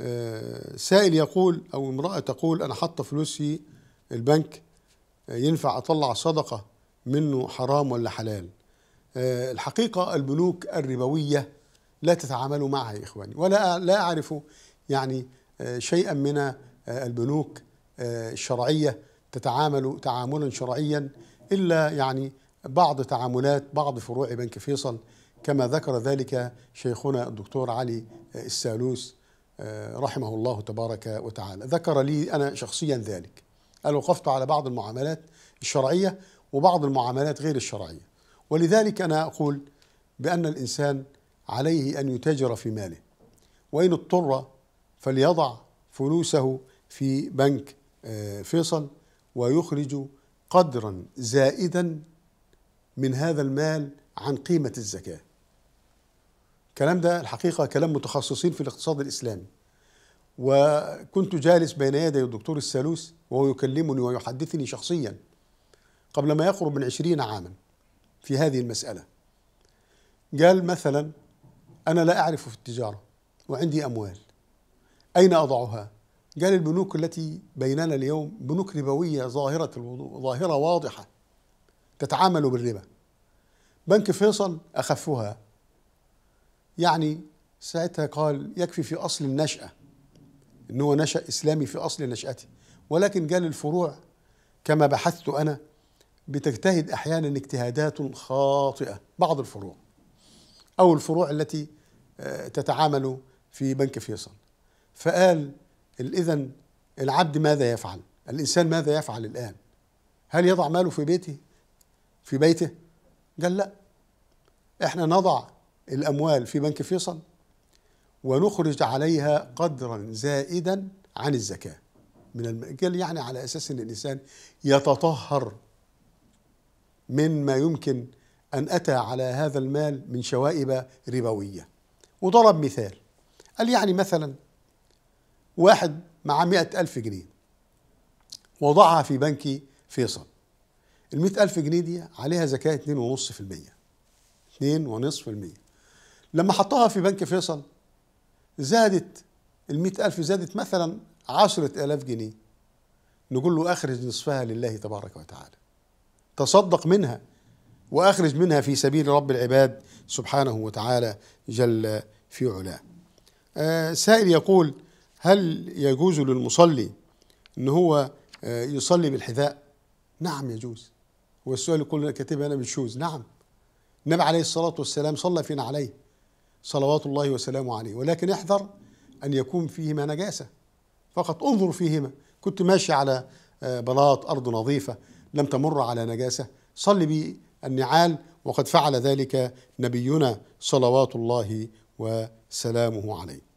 آه، سائل يقول او امراه تقول انا حاطه فلوسي البنك آه، ينفع اطلع صدقه منه حرام ولا حلال آه، الحقيقه البنوك الربويه لا تتعاملوا معها يا اخواني ولا لا اعرف يعني شيئا من البنوك الشرعيه تتعامل تعاملا شرعيا الا يعني بعض تعاملات بعض فروع بنك فيصل كما ذكر ذلك شيخنا الدكتور علي السالوس آه، رحمه الله تبارك وتعالى ذكر لي أنا شخصيا ذلك قال وقفت على بعض المعاملات الشرعية وبعض المعاملات غير الشرعية ولذلك أنا أقول بأن الإنسان عليه أن يتاجر في ماله وإن اضطر فليضع فلوسه في بنك آه، فيصل ويخرج قدرا زائدا من هذا المال عن قيمة الزكاة الكلام ده الحقيقه كلام متخصصين في الاقتصاد الاسلامي وكنت جالس بين يدي الدكتور السالوس وهو يكلمني ويحدثني شخصيا قبل ما يقرب من عشرين عاما في هذه المسألة قال مثلا أنا لا أعرف في التجارة وعندي أموال أين أضعها؟ قال البنوك التي بيننا اليوم بنوك ربوية ظاهرة الوضوء ظاهرة واضحة تتعامل بالربا بنك فيصل أخفها يعني ساعتها قال يكفي في أصل النشأة إن هو نشأ إسلامي في أصل نشأته ولكن قال الفروع كما بحثت أنا بتجتهد أحيانا اجتهادات خاطئة بعض الفروع أو الفروع التي آه، تتعامل في بنك فيصل فقال إذا العبد ماذا يفعل الإنسان ماذا يفعل الآن هل يضع ماله في بيته في بيته قال لا احنا نضع الأموال في بنك فيصل ونخرج عليها قدرا زائدا عن الزكاة من المأجل يعني على أساس أن الإنسان يتطهر مما يمكن أن أتى على هذا المال من شوائب ربوية وضرب مثال قال يعني مثلا واحد معاه مئة ألف جنيه وضعها في بنك فيصل المئة ألف جنيه دي عليها زكاة 2.5% 2.5% لما حطوها في بنك فيصل زادت ال ألف زادت مثلا عشرة آلاف جنيه نقول له أخرج نصفها لله تبارك وتعالى تصدق منها وأخرج منها في سبيل رب العباد سبحانه وتعالى جل في علاه آه سائل يقول هل يجوز للمصلي ان هو آه يصلي بالحذاء نعم يجوز والسؤال يقول كاتبها انا بالشوز نعم النبي عليه الصلاه والسلام صلى فينا عليه صلوات الله وسلامه عليه ولكن احذر أن يكون فيهما نجاسة فقط انظر فيهما كنت ماشي على آه، بلاط أرض نظيفة لم تمر على نجاسة صل النعال وقد فعل ذلك نبينا صلوات الله وسلامه عليه